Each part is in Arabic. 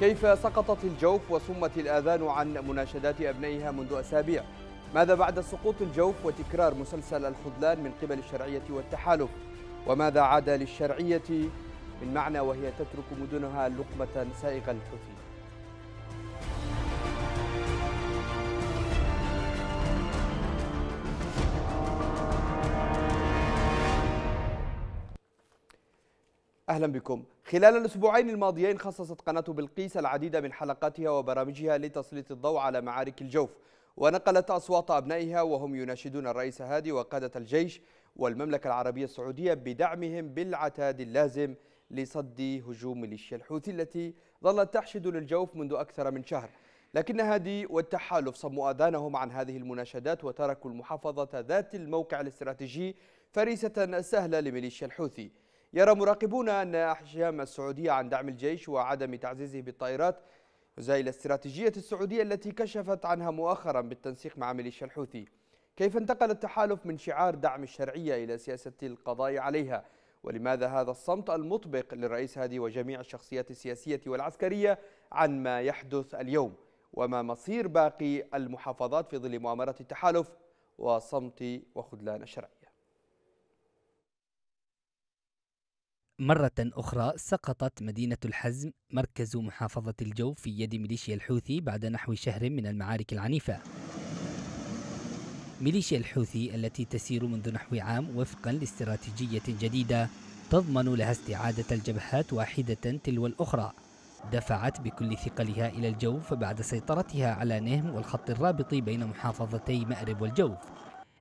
كيف سقطت الجوف وصمت الآذان عن مناشدات أبنائها منذ أسابيع ماذا بعد سقوط الجوف وتكرار مسلسل الخذلان من قبل الشرعية والتحالف وماذا عاد للشرعية من معنى وهي تترك مدنها لقمة سائغة الحفيظ أهلا بكم خلال الأسبوعين الماضيين خصصت قناة بلقيس العديد من حلقاتها وبرامجها لتسليط الضوء على معارك الجوف ونقلت أصوات أبنائها وهم يناشدون الرئيس هادي وقادة الجيش والمملكة العربية السعودية بدعمهم بالعتاد اللازم لصد هجوم ميليشيا الحوثي التي ظلت تحشد للجوف منذ أكثر من شهر لكن هادي والتحالف صموا آذانهم عن هذه المناشدات وتركوا المحافظة ذات الموقع الاستراتيجي فريسة سهلة لميليشيا الحوثي يرى مراقبون أن احجام السعودية عن دعم الجيش وعدم تعزيزه بالطائرات زائل الاستراتيجية السعودية التي كشفت عنها مؤخرا بالتنسيق مع ميليشيا الحوثي كيف انتقل التحالف من شعار دعم الشرعية إلى سياسة القضاء عليها ولماذا هذا الصمت المطبق للرئيس هادي وجميع الشخصيات السياسية والعسكرية عن ما يحدث اليوم وما مصير باقي المحافظات في ظل مؤامرة التحالف وصمت وخذلان الشرعية مرة أخرى سقطت مدينة الحزم مركز محافظة الجو في يد ميليشيا الحوثي بعد نحو شهر من المعارك العنيفة ميليشيا الحوثي التي تسير منذ نحو عام وفقا لاستراتيجية جديدة تضمن لها استعادة الجبهات واحدة تلو الأخرى دفعت بكل ثقلها إلى الجوف بعد سيطرتها على نهم والخط الرابط بين محافظتي مأرب والجوف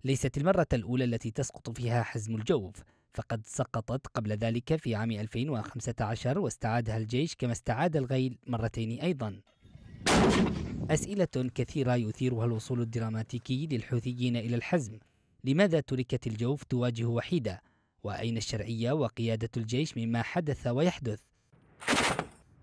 ليست المرة الأولى التي تسقط فيها حزم الجوف فقد سقطت قبل ذلك في عام 2015 واستعادها الجيش كما استعاد الغيل مرتين أيضا أسئلة كثيرة يثيرها الوصول الدراماتيكي للحوثيين إلى الحزم لماذا تركت الجوف تواجه وحيدة؟ وأين الشرعية وقيادة الجيش مما حدث ويحدث؟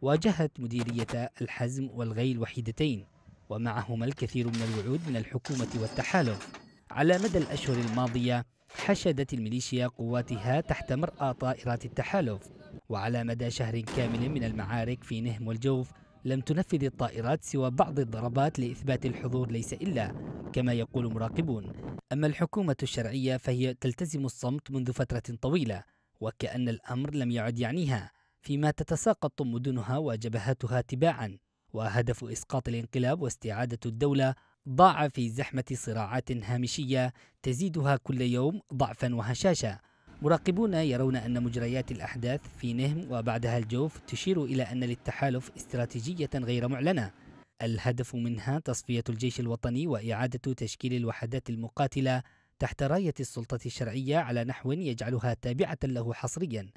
واجهت مديرية الحزم والغيل وحيدتين ومعهما الكثير من الوعود من الحكومة والتحالف على مدى الأشهر الماضية حشدت الميليشيا قواتها تحت مرأى طائرات التحالف وعلى مدى شهر كامل من المعارك في نهم والجوف لم تنفذ الطائرات سوى بعض الضربات لإثبات الحضور ليس إلا كما يقول مراقبون أما الحكومة الشرعية فهي تلتزم الصمت منذ فترة طويلة وكأن الأمر لم يعد يعنيها فيما تتساقط مدنها وجبهاتها تباعا وهدف إسقاط الانقلاب واستعادة الدولة ضاع في زحمة صراعات هامشية تزيدها كل يوم ضعفا وهشاشة مراقبون يرون أن مجريات الأحداث في نهم وبعدها الجوف تشير إلى أن للتحالف استراتيجية غير معلنة الهدف منها تصفية الجيش الوطني وإعادة تشكيل الوحدات المقاتلة تحت راية السلطة الشرعية على نحو يجعلها تابعة له حصرياً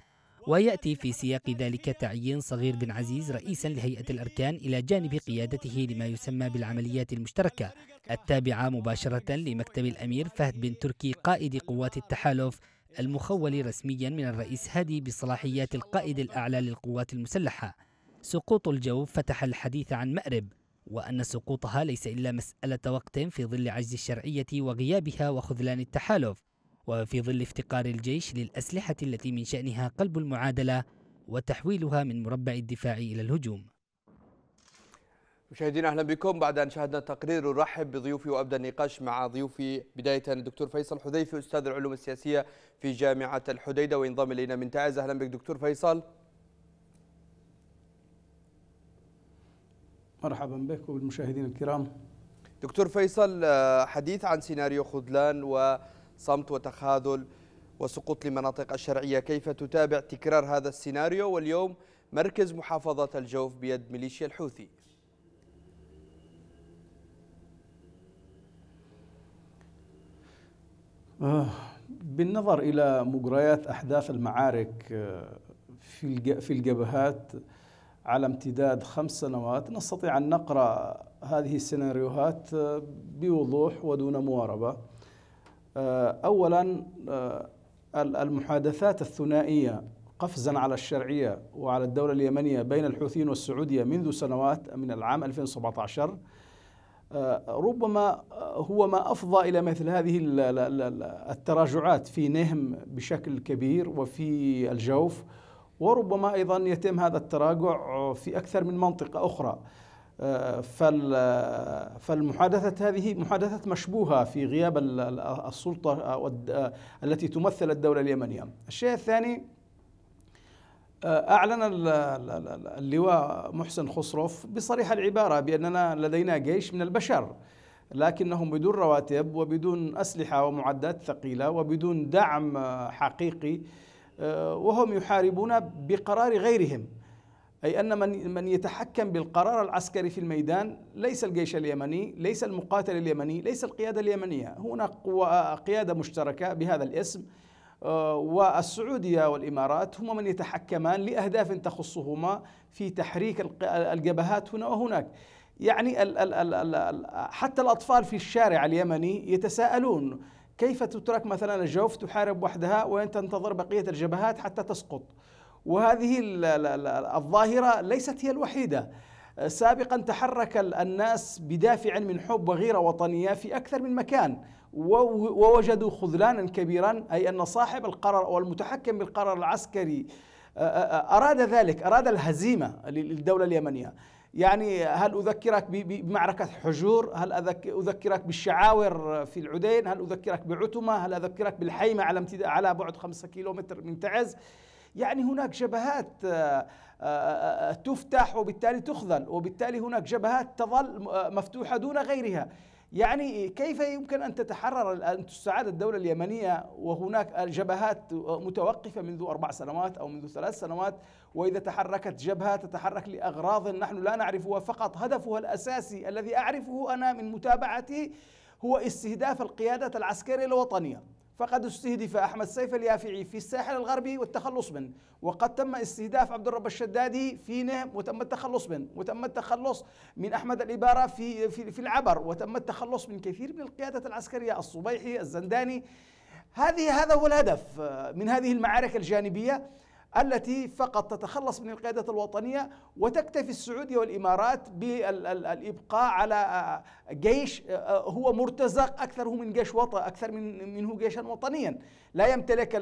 ويأتي في سياق ذلك تعيين صغير بن عزيز رئيسا لهيئة الأركان إلى جانب قيادته لما يسمى بالعمليات المشتركة التابعة مباشرة لمكتب الأمير فهد بن تركي قائد قوات التحالف المخول رسميا من الرئيس هادي بصلاحيات القائد الأعلى للقوات المسلحة سقوط الجو فتح الحديث عن مأرب وأن سقوطها ليس إلا مسألة وقت في ظل عجز الشرعية وغيابها وخذلان التحالف وفي ظل افتقار الجيش للأسلحة التي من شأنها قلب المعادلة وتحويلها من مربع الدفاع إلى الهجوم مشاهدينا اهلا بكم بعد ان شاهدنا تقرير ارحب بضيوفي وابدا النقاش مع ضيوفي بدايه الدكتور فيصل حذيفي استاذ العلوم السياسيه في جامعه الحديده وينضم الينا من تعز اهلا بك دكتور فيصل مرحبا بك وبالمشاهدين الكرام دكتور فيصل آه، حديث عن سيناريو خذلان و صمت وتخاذل وسقوط لمناطق الشرعية كيف تتابع تكرار هذا السيناريو واليوم مركز محافظة الجوف بيد ميليشيا الحوثي آه، بالنظر إلى مجريات أحداث المعارك آه، في الجبهات على امتداد خمس سنوات نستطيع أن نقرأ هذه السيناريوهات آه، بوضوح ودون مواربة آه، أولا آه، المحادثات الثنائية قفزا على الشرعية وعلى الدولة اليمنية بين الحوثيين والسعودية منذ سنوات من العام 2017 آه، ربما هو ما افضى الى مثل هذه التراجعات في نهم بشكل كبير وفي الجوف وربما ايضا يتم هذا التراجع في اكثر من منطقه اخرى فالمحادثة هذه محادثة مشبوهة في غياب السلطة التي تمثل الدولة اليمنية الشيء الثاني آه، أعلن اللواء محسن خسروف بصريح العبارة بأننا لدينا جيش من البشر لكنهم بدون رواتب وبدون أسلحة ومعدات ثقيلة وبدون دعم حقيقي آه، وهم يحاربون بقرار غيرهم أي أن من من يتحكم بالقرار العسكري في الميدان ليس الجيش اليمني، ليس المقاتل اليمني، ليس القيادة اليمنية، هناك قيادة مشتركة بهذا الاسم آه، والسعودية والإمارات هما من يتحكمان لأهداف تخصهما في تحريك الجبهات هنا وهناك. يعني ال ال حتى الأطفال في الشارع اليمني يتساءلون كيف تترك مثلا الجوف تحارب وحدها وأنت تنتظر بقية الجبهات حتى تسقط؟ وهذه الظاهرة ليست هي الوحيدة آه، سابقا تحرك الناس بدافع من حب وغيرة وطنية في أكثر من مكان ووجدوا خذلانا كبيرا أي أن صاحب القرار أو المتحكم بالقرار العسكري آه، آه، أراد ذلك أراد الهزيمة للدولة اليمنية يعني هل أذكرك بمعركة حجور هل أذكرك بالشعاور في العدين هل أذكرك بعتمة هل أذكرك بالحيمة على على بعد خمسة كيلومتر من تعز يعني هناك جبهات آه، آه، آه، تفتح وبالتالي تخذل وبالتالي هناك جبهات تظل مفتوحة دون غيرها يعني كيف يمكن أن تتحرر أن تستعاد الدولة اليمنية وهناك الجبهات متوقفة منذ أربع سنوات أو منذ ثلاث سنوات وإذا تحركت جبهة تتحرك لأغراض نحن لا نعرفها فقط هدفها الأساسي الذي أعرفه أنا من متابعتي هو استهداف القيادة العسكرية الوطنية فقد استهدف أحمد سيف اليافعي في الساحل الغربي والتخلص منه وقد تم استهداف عبد الرب الشدادي في نهم وتم التخلص منه وتم التخلص من أحمد الإبارة في, في, في العبر وتم التخلص من كثير من القيادة العسكرية الصبيحي الزنداني هذه هذا هو الهدف آه، من هذه المعارك الجانبية التي فقط تتخلص من القيادات الوطنية وتكتفي السعودية والإمارات بالإبقاء على آه، جيش آه، آه، هو مرتزق أكثر من جيش وطن أكثر من منه جيشا وطنيا لا يمتلك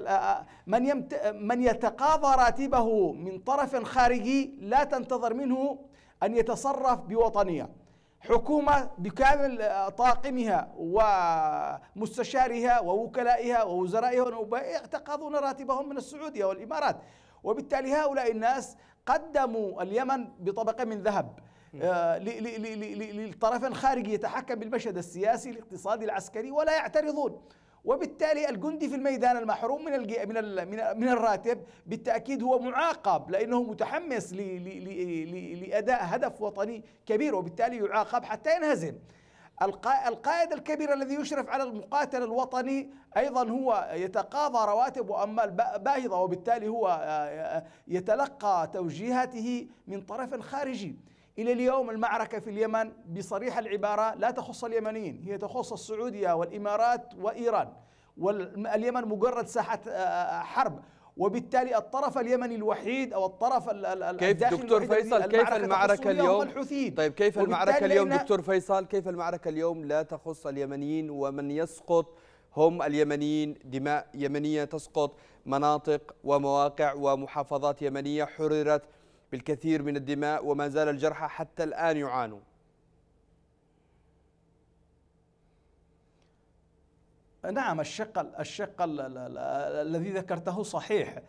من يمت من يتقاضى راتبه من طرف خارجي لا تنتظر منه أن يتصرف بوطنية حكومة بكامل طاقمها ومستشارها ووكلائها ووزرائها يتقاضون راتبهم من السعودية والإمارات وبالتالي هؤلاء الناس قدموا اليمن بطبقة من ذهب آه، للطرف الخارجي يتحكم بالمشهد السياسي الاقتصادي العسكري ولا يعترضون وبالتالي الجندي في الميدان المحروم من من من الراتب بالتاكيد هو معاقب لانه متحمس لاداء هدف وطني كبير وبالتالي يعاقب حتى ينهزم القائد الكبير الذي يشرف على المقاتل الوطني ايضا هو يتقاضى رواتب واموال باهظه وبالتالي هو آه، آه، يتلقى توجيهاته من طرف خارجي إلى اليوم المعركة في اليمن بصريح العبارة لا تخص اليمنيين هي تخص السعودية والإمارات وإيران واليمن مجرد ساحة حرب وبالتالي الطرف اليمني الوحيد او الطرف كيف دكتور فيصل كيف المعركه اليوم طيب كيف المعركه اليوم دكتور فيصل كيف المعركه اليوم لا تخص اليمنيين ومن يسقط هم اليمنيين دماء يمنيه تسقط مناطق ومواقع ومحافظات يمنيه حررت بالكثير من الدماء وما زال الجرحى حتى الآن يعانوا نعم الشق الشق الذي ذكرته صحيح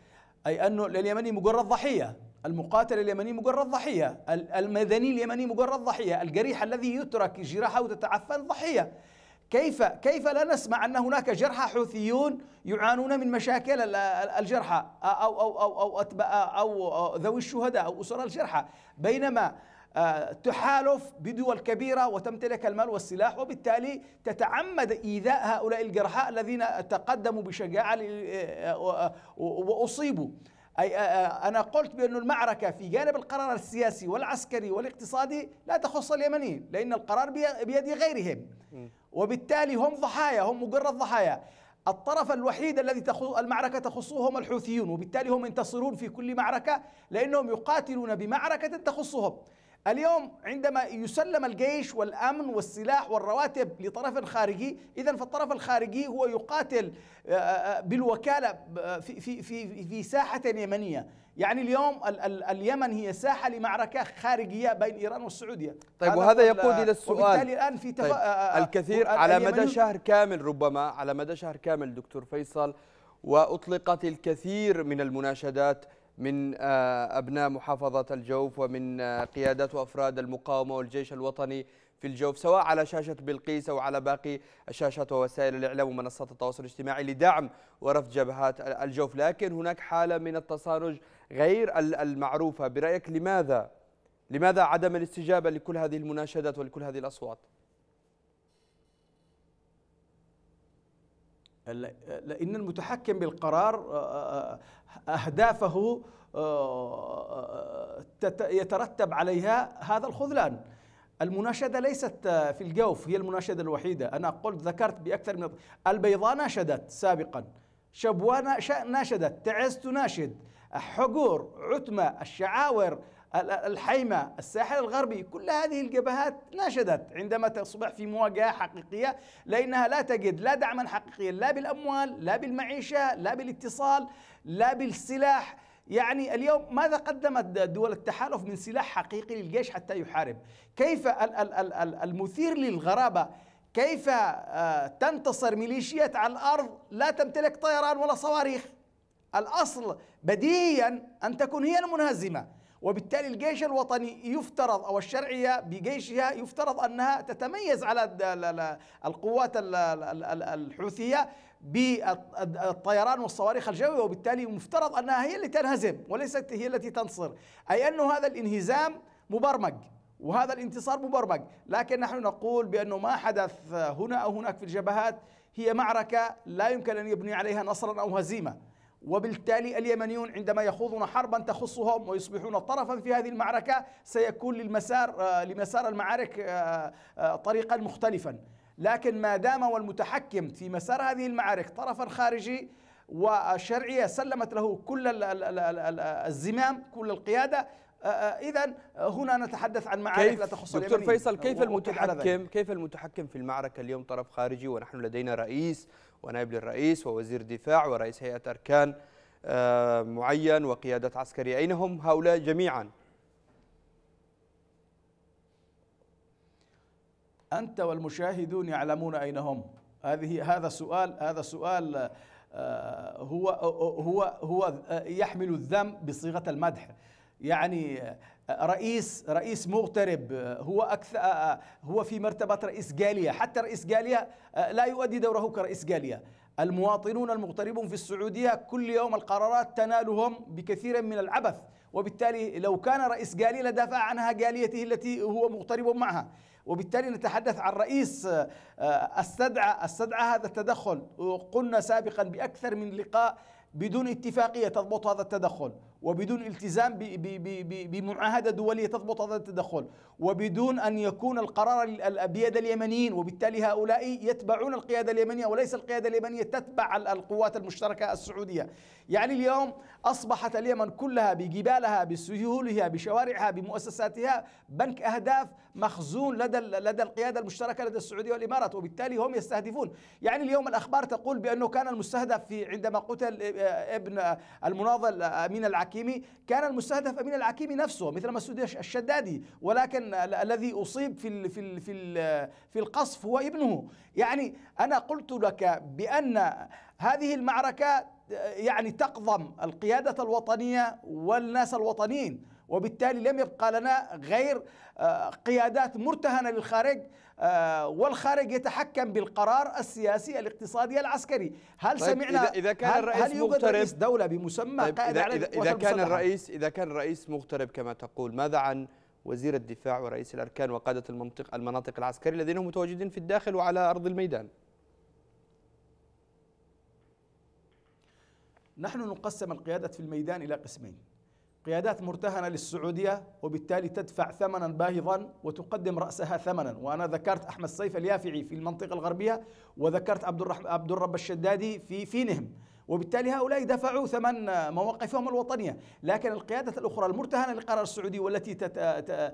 أي أنه اليمني مجرد ضحية المقاتل اليمني مجرد ضحية المدني اليمني مجرد ضحية الجريح الذي يترك جراحه وتتعفن ضحية كيف كيف لا نسمع ان هناك جرحى حوثيون يعانون من مشاكل الجرحى او او او او او ذوي الشهداء او اسر الجرحى بينما آه، تحالف بدول كبيرة وتمتلك المال والسلاح وبالتالي تتعمد إيذاء هؤلاء الجرحى الذين تقدموا بشجاعة آه، آه، وأصيبوا أي أنا قلت بأن المعركة في جانب القرار السياسي والعسكري والاقتصادي لا تخص اليمنيين لأن القرار بيد غيرهم وبالتالي هم ضحايا هم مجرد ضحايا الطرف الوحيد الذي تخص المعركة تخصه هم الحوثيون وبالتالي هم ينتصرون في كل معركة لأنهم يقاتلون بمعركة تخصهم اليوم عندما يسلم الجيش والامن والسلاح والرواتب لطرف خارجي اذا فالطرف الخارجي هو يقاتل آه، آه، آه، بالوكاله في في في في ساحه يمنيه يعني اليوم ال ال اليمن هي ساحه لمعركه خارجيه بين ايران والسعوديه طيب وهذا يقود الى السؤال وبالتالي الان في طيب، تف... طيب الكثير على مدى شهر كامل ربما على مدى شهر كامل دكتور فيصل واطلقت الكثير من المناشدات من آه، أبناء محافظة الجوف ومن آه، قيادات وأفراد المقاومة والجيش الوطني في الجوف سواء على شاشة بلقيس أو على باقي الشاشات ووسائل الإعلام ومنصات التواصل الاجتماعي لدعم ورفض جبهات الجوف لكن هناك حالة من التصارج غير المعروفة برأيك لماذا؟ لماذا عدم الاستجابة لكل هذه المناشدات ولكل هذه الأصوات؟ لأن المتحكم بالقرار آه، آه، آه، أهدافه يترتب عليها هذا الخذلان المناشدة ليست في الجوف هي المناشدة الوحيدة أنا قلت ذكرت بأكثر من البيضاء ناشدت سابقا شبوة ناشدت تعز تناشد حقور عتمة الشعاور الحيمة الساحل الغربي كل هذه الجبهات ناشدت عندما تصبح في مواجهة حقيقية لأنها لا تجد لا دعما حقيقيا لا بالأموال لا بالمعيشة لا بالاتصال لا بالسلاح يعني اليوم ماذا قدمت دول التحالف من سلاح حقيقي للجيش حتى يحارب كيف المثير للغرابة كيف آه، تنتصر ميليشيات على الأرض لا تمتلك طيران ولا صواريخ الأصل بديهيا أن تكون هي المنهزمة وبالتالي الجيش الوطني يفترض أو الشرعية بجيشها يفترض أنها تتميز على القوات الحوثية بالطيران والصواريخ الجوية وبالتالي مفترض أنها هي اللي تنهزم وليست هي التي تنتصر أي أن هذا الانهزام مبرمج وهذا الانتصار مبرمج لكن نحن نقول بأنه ما حدث هنا أو هناك في الجبهات هي معركة لا يمكن أن يبني عليها نصرا أو هزيمة وبالتالي اليمنيون عندما يخوضون حربا تخصهم ويصبحون طرفا في هذه المعركة سيكون للمسار آه، لمسار المعارك آه، آه، طريقا مختلفا لكن ما دام والمتحكم في مسار هذه المعارك طرفا خارجي والشرعية سلمت له كل الزمام كل القيادة إذا هنا نتحدث عن معارك لا تخص دكتور فيصل كيف المتحكم كيف المتحكم في المعركة اليوم طرف خارجي ونحن لدينا رئيس ونائب للرئيس ووزير دفاع ورئيس هيئة أركان آه، معين وقيادة عسكرية أين هم هؤلاء جميعا؟ أنت والمشاهدون يعلمون أين هم هذه هذا السؤال هذا السؤال آه، هو هو هو يحمل الذم بصيغة المدح يعني رئيس رئيس مغترب هو اكثر هو في مرتبه رئيس جاليه حتى رئيس جاليه لا يؤدي دوره كرئيس جاليه المواطنون المغتربون في السعوديه كل يوم القرارات تنالهم بكثير من العبث وبالتالي لو كان رئيس جاليه لدافع عنها جاليته التي هو مغترب معها وبالتالي نتحدث عن رئيس استدعى استدعى هذا التدخل قلنا سابقا باكثر من لقاء بدون اتفاقيه تضبط هذا التدخل وبدون التزام بمعاهدة دولية تضبط هذا التدخل وبدون أن يكون القرار بيد اليمنيين وبالتالي هؤلاء يتبعون القيادة اليمنية وليس القيادة اليمنية تتبع القوات المشتركة السعودية يعني اليوم أصبحت اليمن كلها بجبالها بسيولها بشوارعها بمؤسساتها بنك أهداف مخزون لدى لدى القيادة المشتركة لدى السعودية والإمارات وبالتالي هم يستهدفون يعني اليوم الأخبار تقول بأنه كان المستهدف في عندما قتل ابن المناضل أمين العكا العكيمي كان المستهدف أمين العكيمي نفسه مثل سد الشدادي ولكن الذي أصيب في ال في ال في ال في القصف هو ابنه يعني أنا قلت لك بأن هذه المعركة آه، يعني تقضم القيادة الوطنية والناس الوطنيين وبالتالي لم يبقى لنا غير آه، قيادات مرتهنة للخارج آه، والخارج يتحكم بالقرار السياسي الاقتصادي العسكري هل طيب سمعنا إذا, إذا كان هل الرئيس هل يوجد رئيس دولة بمسمى طيب قائد إذا, إذا, إذا كان الرئيس إذا كان الرئيس مغترب كما تقول ماذا عن وزير الدفاع ورئيس الأركان وقادة المنطق المناطق العسكرية الذين هم متواجدين في الداخل وعلى أرض الميدان نحن نقسم القيادة في الميدان إلى قسمين قيادات مرتهنة للسعودية وبالتالي تدفع ثمنا باهظا وتقدم رأسها ثمنا وأنا ذكرت أحمد سيف اليافعي في المنطقة الغربية وذكرت عبد, عبد الرب الشدادي في فينهم وبالتالي هؤلاء دفعوا ثمن مواقفهم الوطنية لكن القيادة الأخرى المرتهنة للقرار السعودي والتي تت...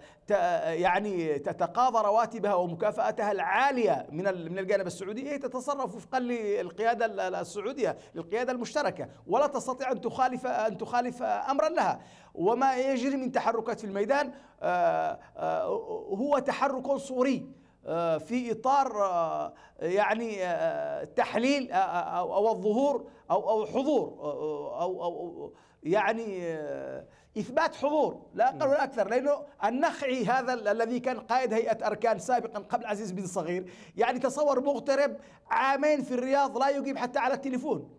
يعني تتقاضى رواتبها ومكافآتها العالية من من الجانب السعودي هي تتصرف وفقا للقيادة السعودية للقيادة المشتركة ولا تستطيع أن تخالف أن تخالف أمرا لها وما يجري من تحركات في الميدان آه، آه، هو تحرك صوري آه، في اطار آه، يعني آه، تحليل او الظهور او او حضور او او يعني اثبات حضور لا اقل ولا اكثر لانه النخعي هذا الذي كان قائد هيئه اركان سابقا قبل عزيز بن صغير يعني تصور مغترب عامين في الرياض لا يجيب حتى على التليفون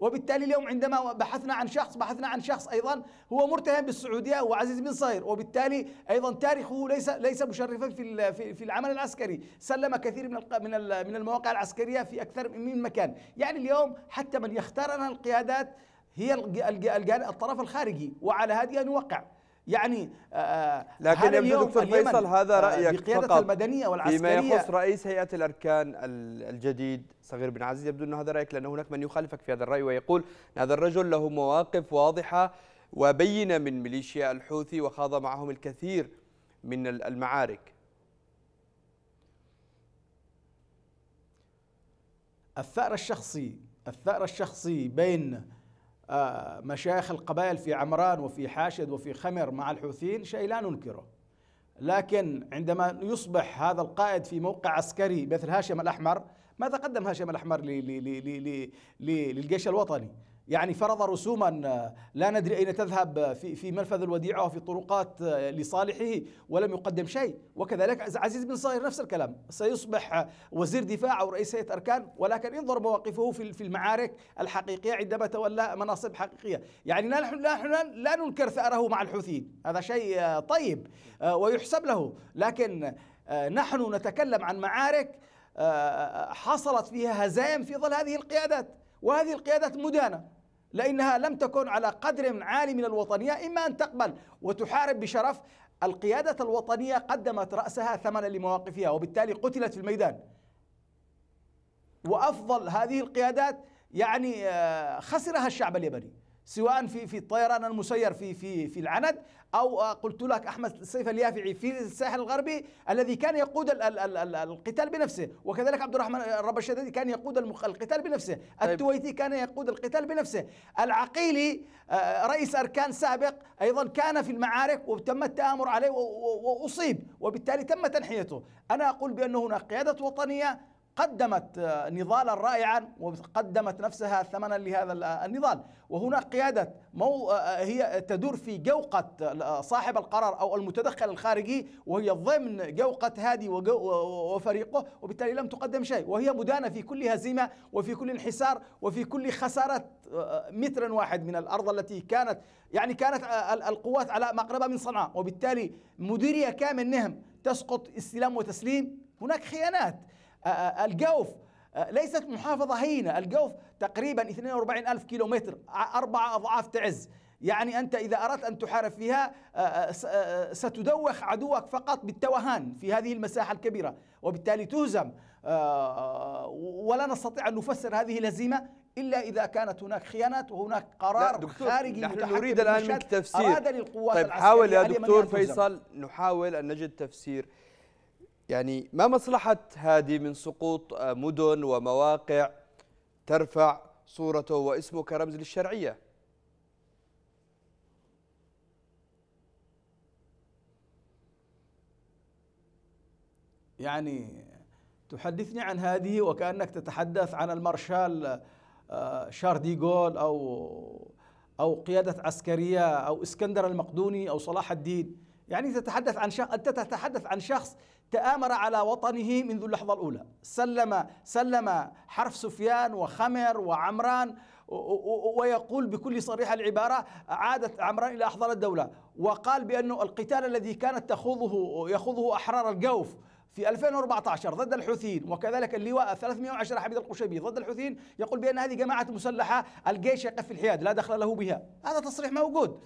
وبالتالي اليوم عندما بحثنا عن شخص بحثنا عن شخص ايضا هو مرتهن بالسعوديه وعزيز بن صير وبالتالي ايضا تاريخه ليس ليس مشرفا في في العمل العسكري سلم كثير من من من المواقع العسكريه في اكثر من مكان يعني اليوم حتى من يختار القيادات هي الطرف الخارجي وعلى هذه نوقع يعني آه، آه، لكن يبدو دكتور فيصل هذا آه، رايك بقيادة فقط المدنيه والعسكريه فيما يخص رئيس هيئه الاركان الجديد صغير بن عزيز يبدو ان هذا رايك لان هناك من يخالفك في هذا الراي ويقول ان هذا الرجل له مواقف واضحه وبينه من ميليشيا الحوثي وخاض معهم الكثير من المعارك الثأر الشخصي الثأر الشخصي بين آه، مشايخ القبائل في عمران وفي حاشد وفي خمر مع الحوثيين شيء لا ننكره لكن عندما يصبح هذا القائد في موقع عسكري مثل هاشم الأحمر ماذا قدم هاشم الأحمر للجيش الوطني يعني فرض رسوما لا ندري أين تذهب في في منفذ الوديعة وفي طرقات لصالحه ولم يقدم شيء وكذلك عزيز بن صاير نفس الكلام سيصبح وزير دفاع أو رئيس هيئه أركان ولكن انظر مواقفه في في المعارك الحقيقية عندما تولى مناصب حقيقية يعني لا نحن لا, لا ننكر ثأره مع الحوثيين هذا شيء طيب ويحسب له لكن آه، نحن نتكلم عن معارك آه، حصلت فيها هزائم في ظل هذه القيادات وهذه القيادات مدانه لأنها لم تكن على قدر عالي من الوطنية إما أن تقبل وتحارب بشرف القيادة الوطنية قدمت رأسها ثمنا لمواقفها وبالتالي قتلت في الميدان وأفضل هذه القيادات يعني آه، خسرها الشعب اليمني سواء في في الطيران المسير في في في العند او آه، قلت لك احمد سيف اليافعي في الساحل الغربي الذي كان يقود الـ الـ الـ القتال بنفسه وكذلك عبد الرحمن آه، الرب الشدادي كان يقود القتال بنفسه طيب. التويتي كان يقود القتال بنفسه العقيلي آه، رئيس اركان سابق ايضا كان في المعارك وتم التامر عليه واصيب وبالتالي تم تنحيته انا اقول بانه هناك قياده وطنيه قدمت آه، نضالا رائعا وقدمت نفسها ثمنا لهذا آه، النضال وهناك قيادة مو آه، هي تدور في جوقة صاحب القرار أو المتدخل الخارجي وهي ضمن جوقة هادي وفريقه وبالتالي لم تقدم شيء وهي مدانة في كل هزيمة وفي كل انحسار وفي كل خسارة متر واحد من الأرض التي كانت يعني كانت القوات على مقربة من صنعاء وبالتالي مديرية كامل نهم تسقط استلام وتسليم هناك خيانات آه، آه، الجوف آه، ليست محافظة هينة الجوف تقريبا 42 ألف كيلومتر أربعة أضعاف تعز يعني أنت إذا أردت أن تحارب فيها ستدوخ عدوك فقط بالتوهان في هذه المساحة الكبيرة وبالتالي تهزم ولا نستطيع أن نفسر هذه الهزيمة إلا إذا كانت هناك خيانات وهناك قرار خارجي نحن نريد الآن منك تفسير أراد للقوات طيب حاول يا دكتور فيصل نحاول أن نجد تفسير يعني ما مصلحة هادي من سقوط آه، مدن ومواقع ترفع صورته واسمه كرمز للشرعية يعني تحدثني عن هذه وكأنك تتحدث عن المارشال آه، شارديغول أو أو قيادة عسكرية أو اسكندر المقدوني أو صلاح الدين يعني تتحدث عن شخص أنت تتحدث عن شخص تآمر على وطنه منذ اللحظة الأولى سلم سلم حرف سفيان وخمر وعمران ويقول بكل صريح العبارة عادت عمران إلى أحضان الدولة وقال بأنه القتال الذي كانت تخوضه يخوضه أحرار الجوف في 2014 ضد الحوثيين وكذلك اللواء 310 حميد القشيبي ضد الحوثيين يقول بأن هذه جماعة مسلحة الجيش يقف في الحياد لا دخل له بها هذا تصريح موجود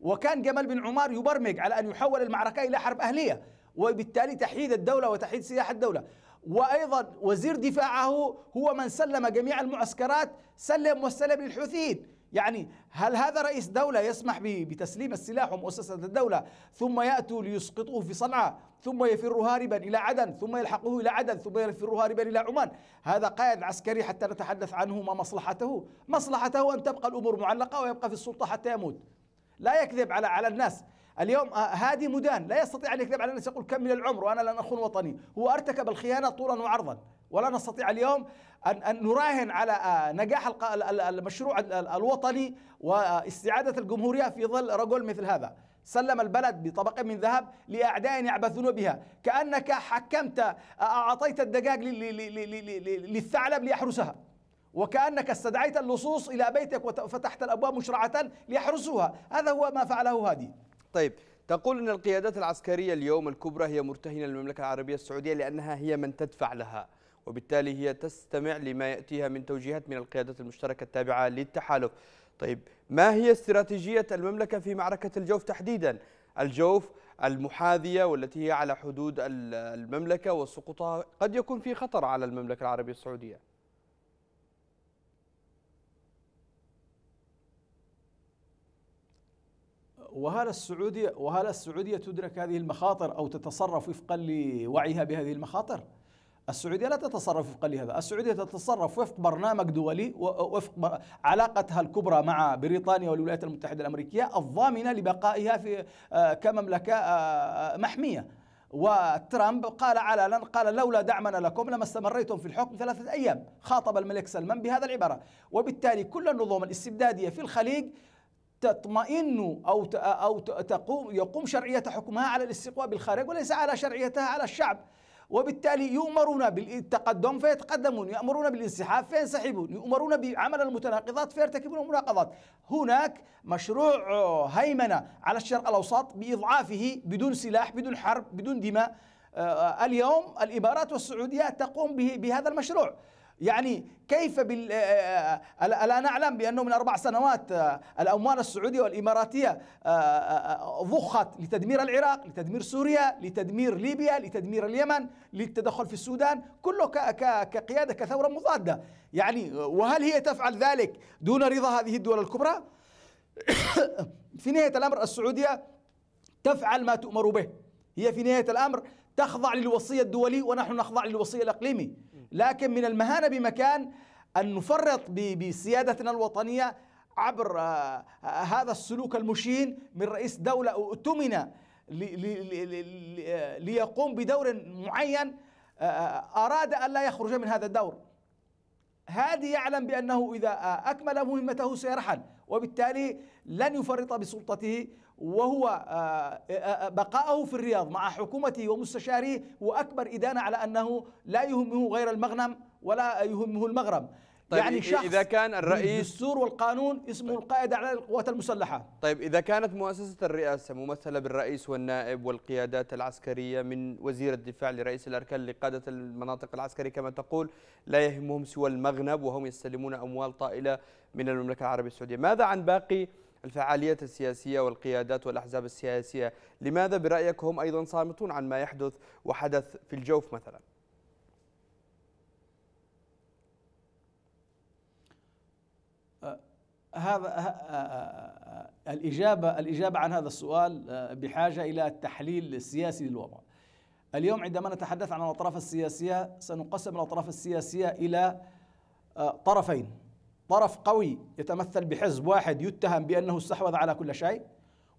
وكان جمال بن عمار يبرمج على أن يحول المعركة إلى حرب أهلية وبالتالي تحييد الدولة وتحييد سياحة الدولة وأيضا وزير دفاعه هو من سلم جميع المعسكرات سلم وسلم للحوثيين يعني هل هذا رئيس دولة يسمح بتسليم السلاح ومؤسسة الدولة ثم يأتوا ليسقطوه في صنعاء ثم يفر هاربا إلى عدن ثم يلحقوه إلى عدن ثم يفر هاربا إلى عمان هذا قائد عسكري حتى نتحدث عنه ما مصلحته مصلحته أن تبقى الأمور معلقة ويبقى في السلطة حتى يموت لا يكذب على على الناس اليوم آه، هادي مدان لا يستطيع أن يكذب على الناس يقول كم من العمر وأنا لن أخون وطني هو ارتكب الخيانة طولا وعرضا ولا نستطيع اليوم أن ان نراهن على آه، نجاح المشروع الوطني واستعادة الجمهورية في ظل رجل مثل هذا سلم البلد بطبق من ذهب لأعداء يعبثون بها كأنك حكمت آه، أعطيت الدجاج للثعلب ليحرسها وكأنك استدعيت اللصوص إلى بيتك وفتحت الأبواب مشرعة ليحرسوها هذا هو ما فعله هادي طيب تقول أن القيادات العسكرية اليوم الكبرى هي مرتهنة للمملكة العربية السعودية لأنها هي من تدفع لها وبالتالي هي تستمع لما يأتيها من توجيهات من القيادات المشتركة التابعة للتحالف طيب ما هي استراتيجية المملكة في معركة الجوف تحديدا الجوف المحاذية والتي هي على حدود المملكة وسقوطها قد يكون في خطر على المملكة العربية السعودية وهل السعودية وهل السعودية تدرك هذه المخاطر أو تتصرف وفقا لوعيها بهذه المخاطر؟ السعودية لا تتصرف وفقا لهذا السعودية تتصرف وفق برنامج دولي وفق علاقتها الكبرى مع بريطانيا والولايات المتحدة الأمريكية الضامنة لبقائها في آه، كمملكة آه، آه، محمية وترامب قال علنا قال لولا دعمنا لكم لما استمريتم في الحكم ثلاثة أيام خاطب الملك سلمان بهذا العبارة وبالتالي كل النظم الاستبدادية في الخليج تطمئن أو أو تقوم يقوم شرعية حكمها على الاستقواء بالخارج وليس على شرعيتها على الشعب وبالتالي يؤمرون بالتقدم فيتقدمون يأمرون بالانسحاب فينسحبون يؤمرون بعمل المتناقضات فيرتكبون المناقضات هناك مشروع آه، هيمنة على الشرق الأوسط بإضعافه بدون سلاح بدون حرب بدون دماء آه، آه، اليوم الإمارات والسعودية تقوم بهذا المشروع يعني كيف بال آه، آه، آه، ألا نعلم بأنه من أربع سنوات الأموال السعودية والإماراتية ضخت لتدمير العراق لتدمير سوريا لتدمير ليبيا لتدمير اليمن للتدخل في السودان كله كقيادة كثورة مضادة يعني وهل هي تفعل ذلك دون رضا هذه الدول الكبرى في نهاية الأمر السعودية تفعل ما تؤمر به هي في نهاية الأمر تخضع للوصية الدولي ونحن نخضع للوصية الأقليمي لكن من المهانة بمكان أن نفرط بسيادتنا الوطنية عبر آه، آه، هذا السلوك المشين من رئيس دولة أؤتمن آه، ليقوم بدور معين أراد أن لا يخرج من هذا الدور هادي يعلم بأنه إذا أكمل مهمته سيرحل وبالتالي لن يفرط بسلطته وهو آه، آه، آه، بقائه في الرياض مع حكومته ومستشاريه وأكبر إدانة على أنه لا يهمه غير المغنم ولا يهمه المغرب طيب يعني شخص إذا كان الرئيس الدستور والقانون اسمه طيب القائد على القوات المسلحة طيب إذا كانت مؤسسة الرئاسة ممثلة بالرئيس والنائب والقيادات العسكرية من وزير الدفاع لرئيس الأركان لقادة المناطق العسكرية كما تقول لا يهمهم سوى المغنب وهم يستلمون أموال طائلة من المملكة العربية السعودية ماذا عن باقي الفعاليات السياسية والقيادات والأحزاب السياسية لماذا برأيك هم أيضا صامتون عن ما يحدث وحدث في الجوف مثلا أه، هذا أه، أه، الإجابة الإجابة عن هذا السؤال بحاجة إلى التحليل السياسي للوضع اليوم عندما نتحدث عن الأطراف السياسية سنقسم الأطراف السياسية إلى طرفين طرف قوي يتمثل بحزب واحد يتهم بأنه استحوذ على كل شيء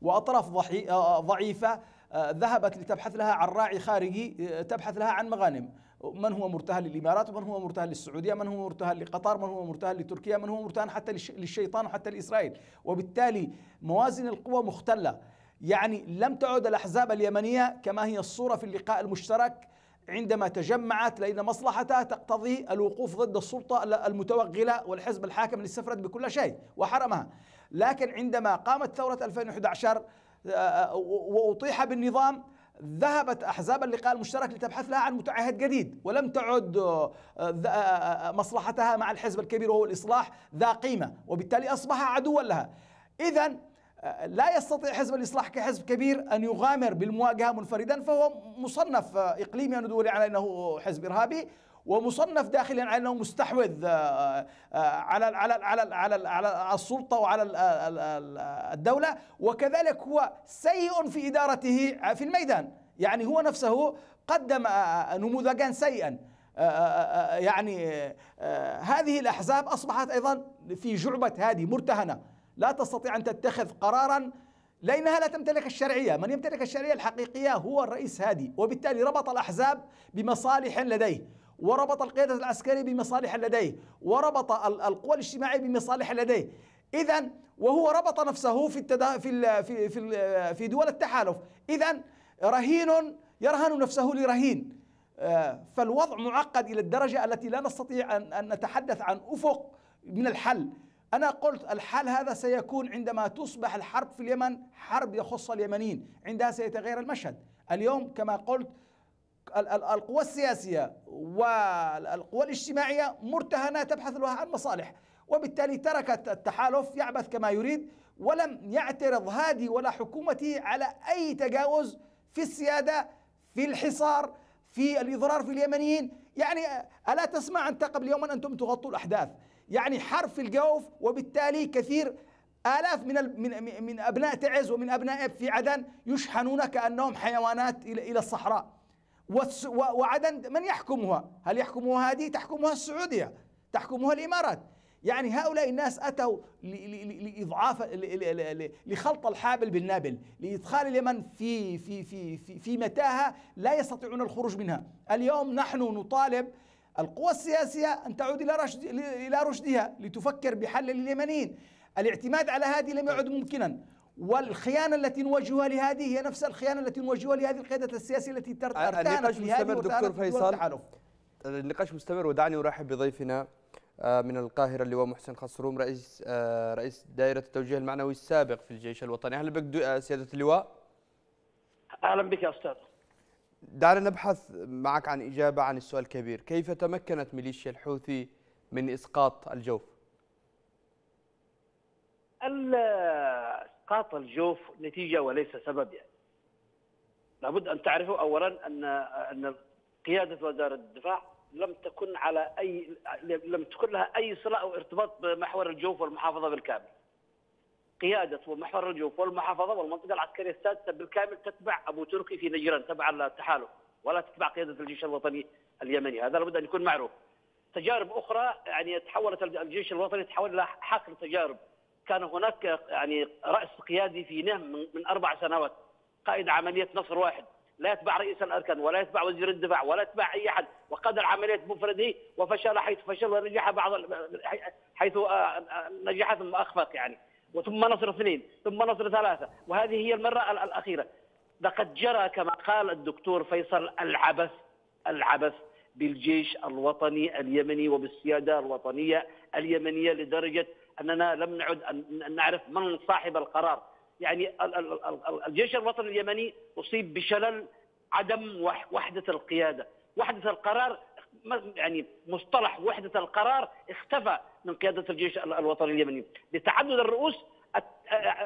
وأطراف آه، آه، ضعيفة آه، ذهبت لتبحث لها عن راعي خارجي تبحث لها عن مغانم من هو مرتهل للإمارات من هو مرتهل للسعودية من هو مرتهل لقطر من هو مرتهل لتركيا من هو مرتهل حتى للشيطان وحتى لإسرائيل وبالتالي موازن القوى مختلة يعني لم تعد الأحزاب اليمنية كما هي الصورة في اللقاء المشترك عندما تجمعت لأن مصلحتها تقتضي الوقوف ضد السلطة المتوغلة والحزب الحاكم اللي استفرد بكل شيء وحرمها لكن عندما قامت ثورة 2011 آه، آه، وأطيح بالنظام ذهبت أحزاب اللقاء المشترك لتبحث لها عن متعهد جديد ولم تعد آه، مصلحتها مع الحزب الكبير وهو الإصلاح ذا قيمة وبالتالي أصبح عدوا لها إذا لا يستطيع حزب الإصلاح كحزب كبير أن يغامر بالمواجهة منفردا فهو مصنف إقليميا ودوليا على أنه حزب إرهابي ومصنف داخليا على انه مستحوذ آه، آه، على على على على على السلطه وعلى آه، الدوله وكذلك هو سيء في ادارته في الميدان يعني هو نفسه قدم نموذجا سيئا يعني هذه الاحزاب اصبحت ايضا في جعبه هذه مرتهنه لا تستطيع أن تتخذ قرارا لأنها لا تمتلك الشرعية من يمتلك الشرعية الحقيقية هو الرئيس هادي وبالتالي ربط الأحزاب بمصالح لديه وربط القيادة العسكرية بمصالح لديه وربط القوى الاجتماعية بمصالح لديه إذا وهو ربط نفسه في التدا... في ال... في في, ال... في دول التحالف إذا رهين يرهن نفسه لرهين آه، فالوضع معقد إلى الدرجة التي لا نستطيع أن نتحدث عن أفق من الحل أنا قلت الحل هذا سيكون عندما تصبح الحرب في اليمن حرب يخص اليمنيين عندها سيتغير المشهد اليوم كما قلت القوى السياسية والقوى الاجتماعية مرتهنة تبحث لها عن مصالح وبالتالي تركت التحالف يعبث كما يريد ولم يعترض هادي ولا حكومته على أي تجاوز في السيادة في الحصار في الإضرار في اليمنيين يعني ألا تسمع أنت قبل يوما أنتم تغطوا الأحداث يعني حرف الجوف وبالتالي كثير آلاف من من من أبناء تعز ومن أبناء في عدن يشحنون كأنهم حيوانات إلى الصحراء وعدن من يحكمها؟ هل يحكمها هذه؟ تحكمها السعودية تحكمها الإمارات يعني هؤلاء الناس أتوا لإضعاف لخلط الحابل بالنابل لإدخال اليمن في في في في, في متاهة لا يستطيعون الخروج منها اليوم نحن نطالب القوى السياسية أن تعود إلى رشد إلى رشدها لتفكر بحل لليمنيين الاعتماد على هذه لم يعد ممكنا والخيانة التي نوجهها لهذه هي نفس الخيانة التي نوجهها لهذه القيادة السياسية التي ارتهنت آه، النقاش مستمر دكتور فيصل آه، النقاش مستمر ودعني أرحب بضيفنا آه، من القاهرة اللواء محسن خسروم رئيس رئيس دائرة التوجيه المعنوي السابق في الجيش الوطني أهلا بك سيادة اللواء أهلا بك يا أستاذ دعنا نبحث معك عن إجابة عن السؤال الكبير كيف تمكنت ميليشيا الحوثي من إسقاط الجوف؟ إسقاط الجوف نتيجة وليس سبب يعني لابد أن تعرفوا أولا أن أن قيادة وزارة الدفاع لم تكن على أي لم تكن لها أي صلة أو ارتباط بمحور الجوف والمحافظة بالكامل قيادة ومحور الجوف والمحافظة والمنطقة العسكرية السادسة بالكامل تتبع أبو تركي في نجران تبع التحالف ولا تتبع قيادة الجيش الوطني اليمني هذا لابد أن يكون معروف تجارب أخرى يعني تحولت الجيش الوطني تحول إلى حقل تجارب كان هناك يعني رأس قيادي في نهم من أربع سنوات قائد عملية نصر واحد لا يتبع رئيس الاركان ولا يتبع وزير الدفاع ولا يتبع اي احد وقاد العمليه بمفرده وفشل حيث فشل ونجح بعض حيث نجح ثم اخفق يعني وثم نصر اثنين ثم نصر ثلاثة وهذه هي المرة الأخيرة لقد جرى كما قال الدكتور فيصل العبث العبث بالجيش الوطني اليمني وبالسيادة الوطنية اليمنية لدرجة أننا لم نعد أن نعرف من صاحب القرار يعني الجيش الوطني اليمني أصيب بشلل عدم وحدة القيادة وحدة القرار يعني مصطلح وحده القرار اختفى من قياده الجيش الوطني اليمني لتعدد الرؤوس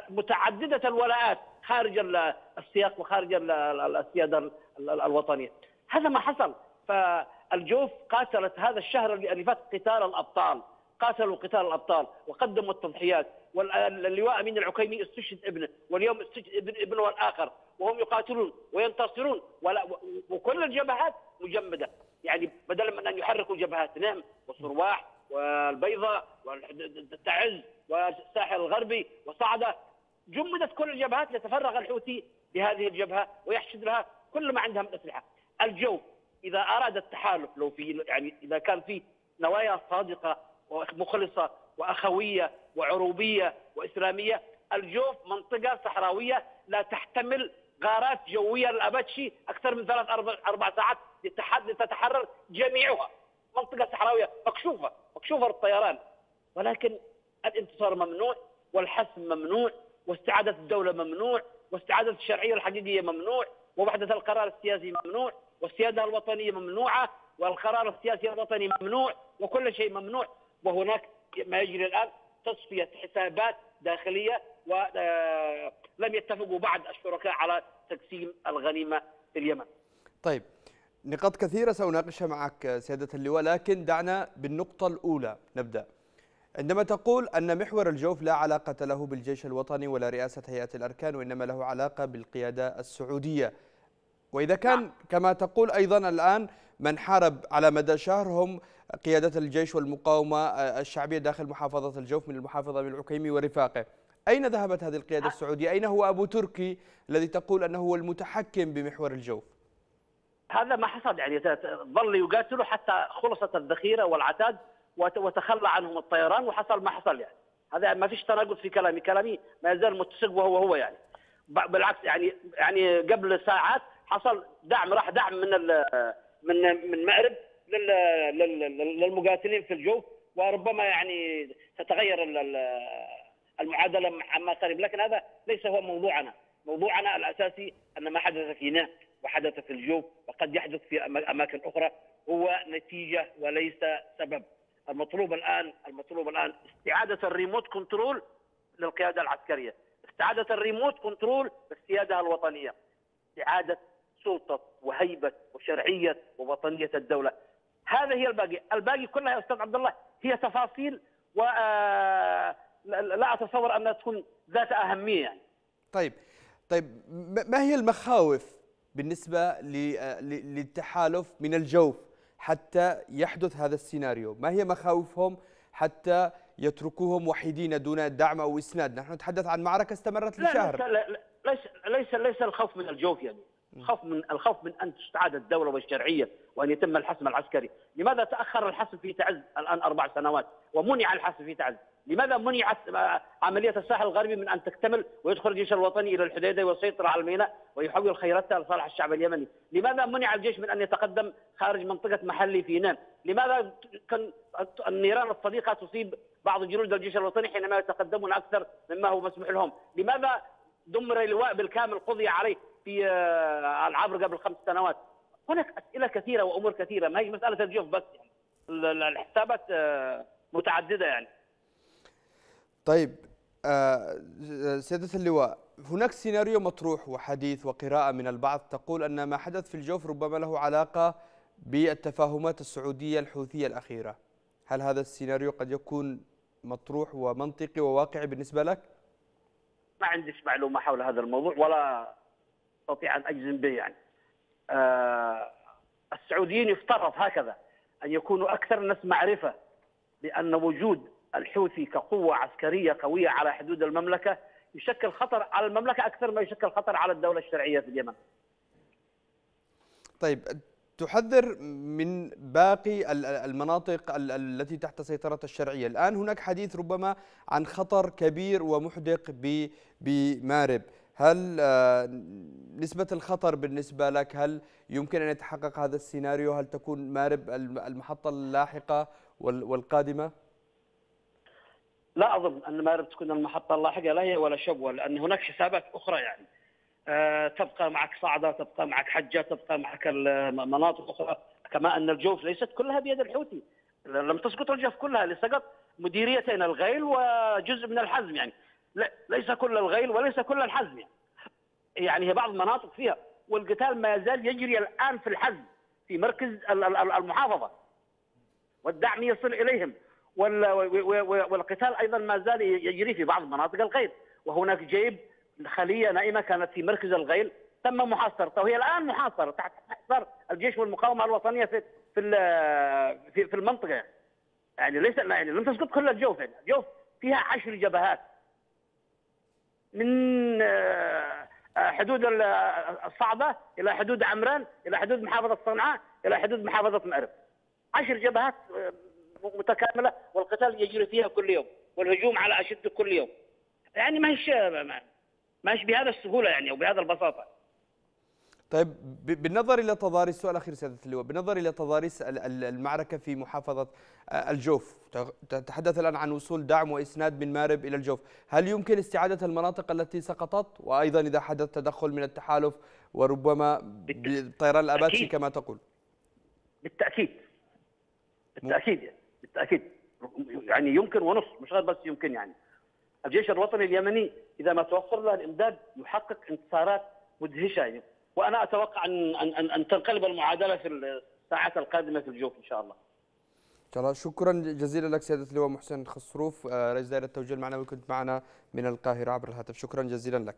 متعدده الولاءات خارج السياق وخارج السياده الوطنيه هذا ما حصل فالجوف قاتلت هذا الشهر اللي فات قتال الابطال قاتلوا قتال الابطال وقدموا التضحيات واللواء امين العكيمي استشهد ابنه واليوم استشهد ابن ابنه الاخر وهم يقاتلون وينتصرون وكل الجبهات مجمده يعني بدلا من ان يحركوا جبهات نعم والصرواح والبيضاء والتعز والساحل الغربي وصعده جمدت كل الجبهات ليتفرغ الحوثي لهذه الجبهه ويحشد لها كل ما عندها من اسلحه. الجو اذا اراد التحالف لو في يعني اذا كان في نوايا صادقه ومخلصه واخويه وعروبيه واسلاميه الجوف منطقه صحراويه لا تحتمل غارات جويه للاباتشي اكثر من ثلاث اربع اربع ساعات لتتحرر جميعها منطقه صحراويه مكشوفه مكشوفه للطيران ولكن الانتصار ممنوع والحسم ممنوع واستعاده الدوله ممنوع واستعاده الشرعيه الحقيقيه ممنوع ووحده القرار السياسي ممنوع والسياده الوطنيه ممنوعه والقرار السياسي الوطني ممنوع وكل شيء ممنوع وهناك ما يجري الان تصفيه حسابات داخليه و آه، لم يتفقوا بعد الشركاء على تقسيم الغنيمة في اليمن طيب نقاط كثيرة سأناقشها معك سيادة اللواء لكن دعنا بالنقطة الأولى نبدأ عندما تقول أن محور الجوف لا علاقة له بالجيش الوطني ولا رئاسة هيئة الأركان وإنما له علاقة بالقيادة السعودية وإذا كان نعم. كما تقول أيضا الآن من حارب على مدى شهر هم قيادة الجيش والمقاومة آه، الشعبية داخل محافظة الجوف من المحافظة من العكيمي ورفاقه أين ذهبت هذه القيادة السعودية؟ أين هو أبو تركي الذي تقول أنه هو المتحكم بمحور الجوف؟ هذا ما حصل يعني ظل يقاتله حتى خلصت الذخيرة والعتاد وتخلى عنهم الطيران وحصل ما حصل يعني هذا ما فيش تناقض في كلامي كلامي ما يزال متسق وهو هو يعني بالعكس يعني يعني قبل ساعات حصل دعم راح دعم من من من مأرب للمقاتلين في الجوف وربما يعني تتغير المعادله مع ما قريب لكن هذا ليس هو موضوعنا موضوعنا الاساسي ان ما حدث في هناك وحدث في الجو وقد يحدث في اماكن اخرى هو نتيجه وليس سبب المطلوب الان المطلوب الان استعاده الريموت كنترول للقياده العسكريه استعاده الريموت كنترول للسياده الوطنيه استعاده سلطه وهيبه وشرعيه ووطنيه الدوله هذا هي الباقي الباقي كلها يا استاذ عبد الله هي تفاصيل و آه، لا اتصور انها تكون ذات اهميه يعني. طيب طيب ما هي المخاوف بالنسبه للتحالف من الجوف حتى يحدث هذا السيناريو؟ ما هي مخاوفهم حتى يتركوهم وحيدين دون دعم او اسناد؟ نحن نتحدث عن معركه استمرت لشهر. لا, لا, لا ليس ليس ليس الخوف من الجوف يعني الخوف من الخوف من ان تستعاد الدوله والشرعيه وان يتم الحسم العسكري، لماذا تاخر الحسم في تعز الان اربع سنوات ومنع الحسم في تعز؟ لماذا منعت عملية الساحل الغربي من أن تكتمل ويدخل الجيش الوطني إلى الحديدة ويسيطر على الميناء ويحول خيرته لصالح الشعب اليمني لماذا منع الجيش من أن يتقدم خارج منطقة محلي في نام؟ لماذا كان النيران الصديقة تصيب بعض جنود الجيش الوطني حينما يتقدمون أكثر مما هو مسموح لهم لماذا دمر اللواء بالكامل قضي عليه في آه، العبر قبل خمس سنوات هناك أسئلة كثيرة وأمور كثيرة ما هي مسألة الجيش بس يعني الحسابات آه، متعددة يعني طيب آه، سيادة اللواء هناك سيناريو مطروح وحديث وقراءة من البعض تقول أن ما حدث في الجوف ربما له علاقة بالتفاهمات السعودية الحوثية الأخيرة هل هذا السيناريو قد يكون مطروح ومنطقي وواقعي بالنسبة لك؟ ما عنديش معلومة حول هذا الموضوع ولا أستطيع أن أجزم به يعني آه السعوديين يفترض هكذا أن يكونوا أكثر الناس معرفة بأن وجود الحوثي كقوة عسكرية قوية على حدود المملكة يشكل خطر على المملكة أكثر ما يشكل خطر على الدولة الشرعية في اليمن طيب تحذر من باقي المناطق التي تحت سيطرة الشرعية الآن هناك حديث ربما عن خطر كبير ومحدق بمارب هل آه، نسبة الخطر بالنسبة لك هل يمكن أن يتحقق هذا السيناريو هل تكون مارب المحطة اللاحقة والقادمة؟ لا اظن ان مارب تكون المحطه اللاحقه لا هي ولا شبوه لان هناك حسابات اخرى يعني أه تبقى معك صعده تبقى معك حجه تبقى معك مناطق اخرى كما ان الجوف ليست كلها بيد الحوثي لم تسقط الجوف كلها لسقط مديريتين الغيل وجزء من الحزم يعني لا ليس كل الغيل وليس كل الحزم يعني يعني هي بعض المناطق فيها والقتال ما يزال يجري الان في الحزم في مركز المحافظه والدعم يصل اليهم والقتال ايضا ما زال يجري في بعض مناطق الغيل وهناك جيب خليه نائمه كانت في مركز الغيل تم محاصرته وهي الان محاصره تحت حصار الجيش والمقاومه الوطنيه في في في, في المنطقه يعني ليس يعني لم تسقط كل الجوف يعني الجوف فيها عشر جبهات من آه، حدود الصعبه الى حدود عمران الى حدود محافظه صنعاء الى حدود محافظه مأرب عشر جبهات آه، متكامله والقتال يجري فيها كل يوم والهجوم على اشد كل يوم يعني ما هيش ما هيش بهذا السهوله يعني او بهذا البساطه طيب بالنظر الى تضاريس سؤال اخير سياده اللواء بالنظر الى تضاريس المعركه في محافظه آه، الجوف تتحدث الان عن وصول دعم واسناد من مارب الى الجوف هل يمكن استعاده المناطق التي سقطت وايضا اذا حدث تدخل من التحالف وربما طيران الاباتشي كما تقول بالتاكيد بالتاكيد يعني. بالتاكيد يعني يمكن ونص مش غير بس يمكن يعني الجيش الوطني اليمني اذا ما توفر له الامداد يحقق انتصارات مدهشه يعني وانا اتوقع ان ان ان تنقلب المعادله في الساعات القادمه في الجوف ان شاء الله. ان شاء الله شكرا جزيلا لك سياده اللواء محسن خصروف آه، رئيس دائره التوجيه المعنوي كنت معنا من القاهره عبر الهاتف شكرا جزيلا لك.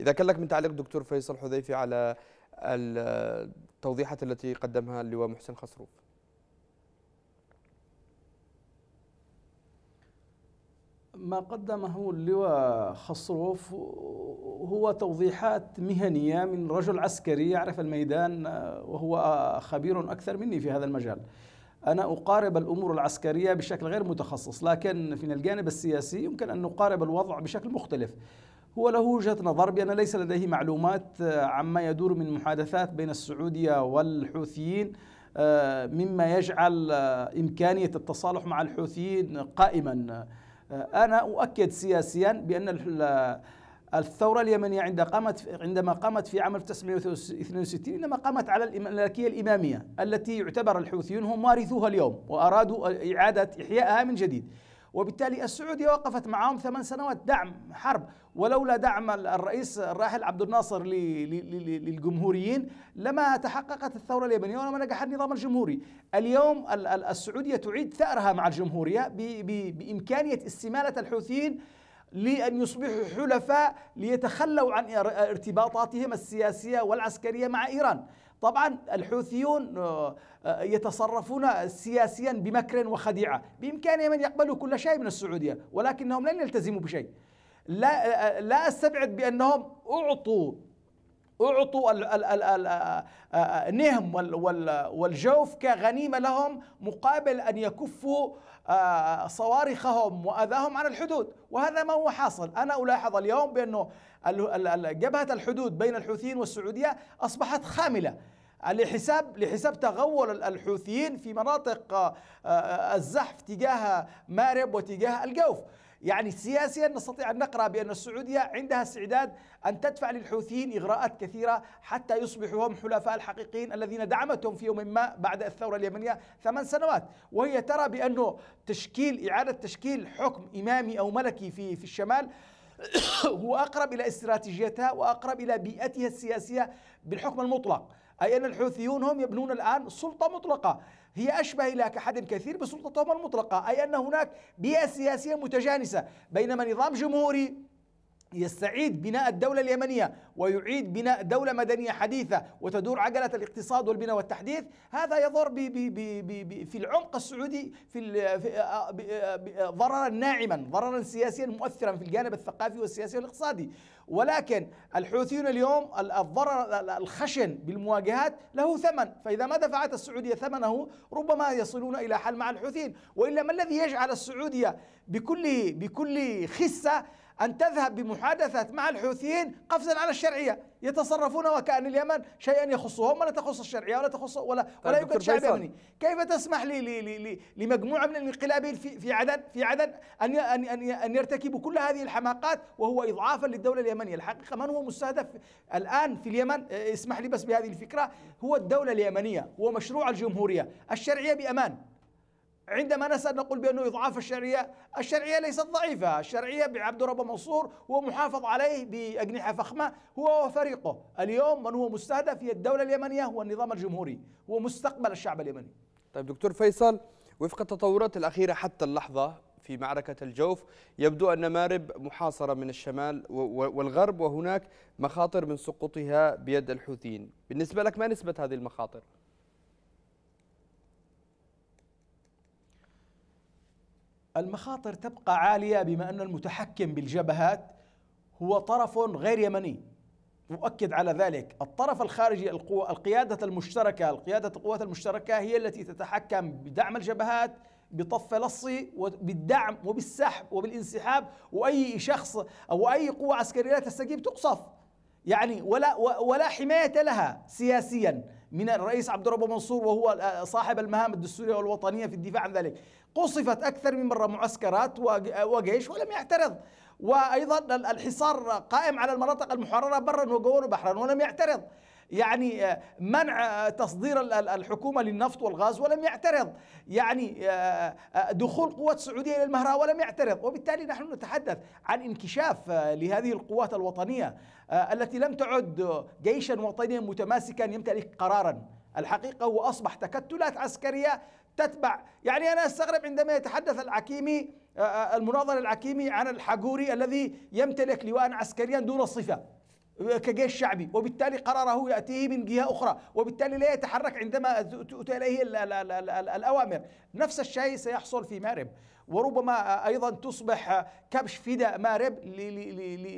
اذا كان لك من تعليق دكتور فيصل حذيفي على التوضيحات التي قدمها اللواء محسن خصروف. ما قدمه اللواء خصروف هو توضيحات مهنية من رجل عسكري يعرف الميدان آه، وهو خبير أكثر مني في هذا المجال أنا أقارب الأمور العسكرية بشكل غير متخصص لكن من الجانب السياسي يمكن أن نقارب الوضع بشكل مختلف هو له وجهة نظر بأن ليس لديه معلومات آه، عما يدور من محادثات بين السعودية والحوثيين آه، مما يجعل إمكانية التصالح مع الحوثيين قائماً آه، أنا أؤكد سياسيا بأن الثورة اليمنية عند قامت عندما قامت في عام 1962 إنما قامت على الملكية الإمامية التي يعتبر الحوثيون هم وارثوها اليوم وأرادوا إعادة إحيائها من جديد وبالتالي السعودية وقفت معهم ثمان سنوات دعم حرب ولولا دعم الرئيس الراحل عبد الناصر للجمهوريين لما تحققت الثورة اليمنية ولما نجح النظام الجمهوري اليوم السعودية تعيد ثأرها مع الجمهورية بإمكانية استمالة الحوثيين لأن يصبحوا حلفاء ليتخلوا عن ارتباطاتهم السياسية والعسكرية مع إيران طبعا الحوثيون آه، آه، يتصرفون سياسيا بمكر وخديعة بإمكانهم أن يقبلوا كل شيء من السعودية ولكنهم لن يلتزموا بشيء لا, آه، لا أستبعد بأنهم أعطوا أعطوا ال ال ال ال النهم والجوف كغنيمة لهم مقابل أن يكفوا آه، صواريخهم وأذاهم عن الحدود وهذا ما هو حاصل أنا ألاحظ اليوم بأنه جبهة الحدود بين الحوثيين والسعودية أصبحت خاملة لحساب لحساب تغول الحوثيين في مناطق آه، آه، الزحف تجاه مارب وتجاه الجوف يعني سياسيا نستطيع أن نقرأ بأن السعودية عندها استعداد أن تدفع للحوثيين إغراءات كثيرة حتى يصبحوا هم حلفاء الحقيقيين الذين دعمتهم في يوم ما بعد الثورة اليمنية ثمان سنوات وهي ترى بأنه تشكيل إعادة تشكيل حكم إمامي أو ملكي في, في الشمال هو أقرب إلى استراتيجيتها وأقرب إلى بيئتها السياسية بالحكم المطلق أي أن الحوثيون هم يبنون الآن سلطة مطلقة هي أشبه إلى كحد كثير بسلطتهم المطلقة أي أن هناك بيئة سياسية متجانسة بينما نظام جمهوري يستعيد بناء الدولة اليمنية ويعيد بناء دولة مدنية حديثة وتدور عجلة الاقتصاد والبناء والتحديث هذا يضر بي بي بي بي في العمق السعودي في آه، آه، آه، ضررا ناعما ضررا سياسيا مؤثرا في الجانب الثقافي والسياسي والاقتصادي ولكن الحوثيون اليوم الضرر الخشن بالمواجهات له ثمن فإذا ما دفعت السعودية ثمنه ربما يصلون إلى حل مع الحوثيين وإلا ما الذي يجعل السعودية بكل بكل خسة أن تذهب بمحادثة مع الحوثيين قفزا على الشرعية يتصرفون وكأن اليمن شيئا يخصهم ولا تخص الشرعية ولا تخص ولا طيب ولا يوجد شعب يمني كيف تسمح لي لي لي لي لمجموعة من الانقلابيين في في عدن في عدن أن أن أن, أن يرتكبوا كل هذه الحماقات وهو إضعافا للدولة اليمنية الحقيقة من هو مستهدف الآن في اليمن إيه، اسمح لي بس بهذه الفكرة هو الدولة اليمنية هو مشروع الجمهورية الشرعية بأمان عندما نسأل نقول بأنه إضعاف الشرعية الشرعية ليست ضعيفة الشرعية بعبد رب منصور هو محافظ عليه بأجنحة فخمة هو وفريقه اليوم من هو مستهدف هي الدولة اليمنية هو النظام الجمهوري هو مستقبل الشعب اليمني طيب دكتور فيصل وفق التطورات الأخيرة حتى اللحظة في معركة الجوف يبدو أن مارب محاصرة من الشمال والغرب وهناك مخاطر من سقوطها بيد الحوثيين بالنسبة لك ما نسبة هذه المخاطر؟ المخاطر تبقى عالية بما أن المتحكم بالجبهات هو طرف غير يمني أؤكد على ذلك الطرف الخارجي القوة القيادة المشتركة القيادة القوات المشتركة هي التي تتحكم بدعم الجبهات بطف لصي وبالدعم وبالسحب وبالانسحاب وأي شخص أو أي قوة عسكرية لا تستجيب تقصف يعني ولا ولا حماية لها سياسيا من الرئيس عبد الرب منصور وهو آه، صاحب المهام الدستورية والوطنية في الدفاع عن ذلك قصفت أكثر من مرة معسكرات آه، وجيش ولم يعترض وأيضا الحصار قائم على المناطق المحررة برا وجوا وبحرا ولم يعترض يعني آه، منع آه، تصدير الحكومة للنفط والغاز ولم يعترض يعني آه، دخول قوات السعودية إلى المهرة ولم يعترض وبالتالي نحن نتحدث عن انكشاف لهذه القوات الوطنية التي لم تعد جيشا وطنيا متماسكا يمتلك قرارا الحقيقة هو أصبح تكتلات عسكرية تتبع يعني أنا أستغرب عندما يتحدث العكيمي المناظر العكيمي عن الحقوري الذي يمتلك لواء عسكريا دون صفة كجيش شعبي وبالتالي قراره يأتيه من جهة أخرى وبالتالي لا يتحرك عندما تؤتى إليه الأوامر نفس الشيء سيحصل في مارب وربما أيضا تصبح كبش فداء مارب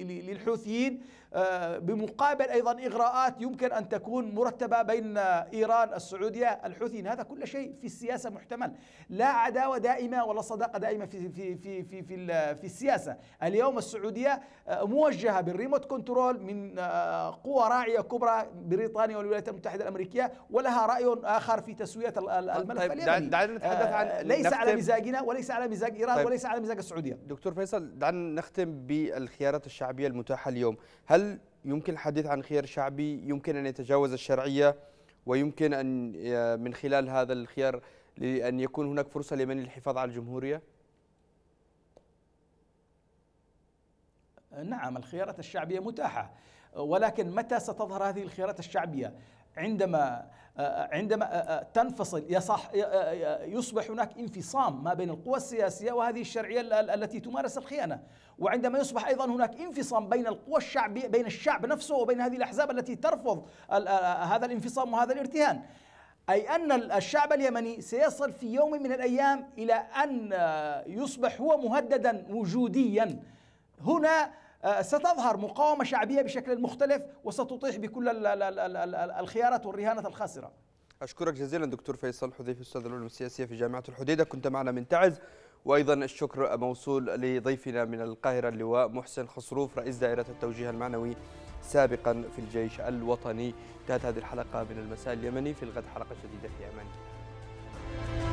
للحوثيين آه، بمقابل أيضا إغراءات يمكن أن تكون مرتبة بين إيران السعودية الحوثيين هذا كل شيء في السياسة محتمل لا عداوة دائمة ولا صداقة دائمة في, في, في, في, في, في السياسة اليوم السعودية آه، موجهة بالريموت كنترول من آه، قوى راعية كبرى بريطانيا والولايات المتحدة الأمريكية ولها رأي آخر في تسوية طيب، الملف طيب دعنا نتحدث عن ليس على مزاجنا وليس على مزاج إيران طيب وليس على مزاج السعودية دكتور فيصل دعنا نختم بالخيارات الشعبية المتاحة اليوم هل هل يمكن الحديث عن خيار شعبي يمكن أن يتجاوز الشرعية ويمكن أن آه، من خلال هذا الخيار لأن يكون هناك فرصة لمن للحفاظ على الجمهورية؟ نعم الخيارات الشعبية متاحة ولكن متى ستظهر هذه الخيارات الشعبية؟ عندما آه، آه، عندما آه، تنفصل يصح يصبح هناك انفصام ما بين القوى السياسية وهذه الشرعية التي تمارس الخيانة وعندما يصبح أيضا هناك انفصام بين القوى الشعبية بين الشعب نفسه وبين هذه الأحزاب التي ترفض هذا الانفصام وهذا الارتهان أي أن الشعب اليمني سيصل في يوم من الأيام إلى أن يصبح هو مهددا وجوديا هنا آه، ستظهر مقاومة شعبية بشكل مختلف وستطيح بكل الخيارات والرهانة الخاسرة أشكرك جزيلا دكتور فيصل حذيف أستاذ العلوم السياسية في جامعة الحديدة كنت معنا من تعز وأيضا الشكر موصول لضيفنا من القاهرة اللواء محسن خصروف رئيس دائرة التوجيه المعنوي سابقا في الجيش الوطني انتهت هذه الحلقة من المساء اليمني في الغد حلقة جديدة في أمان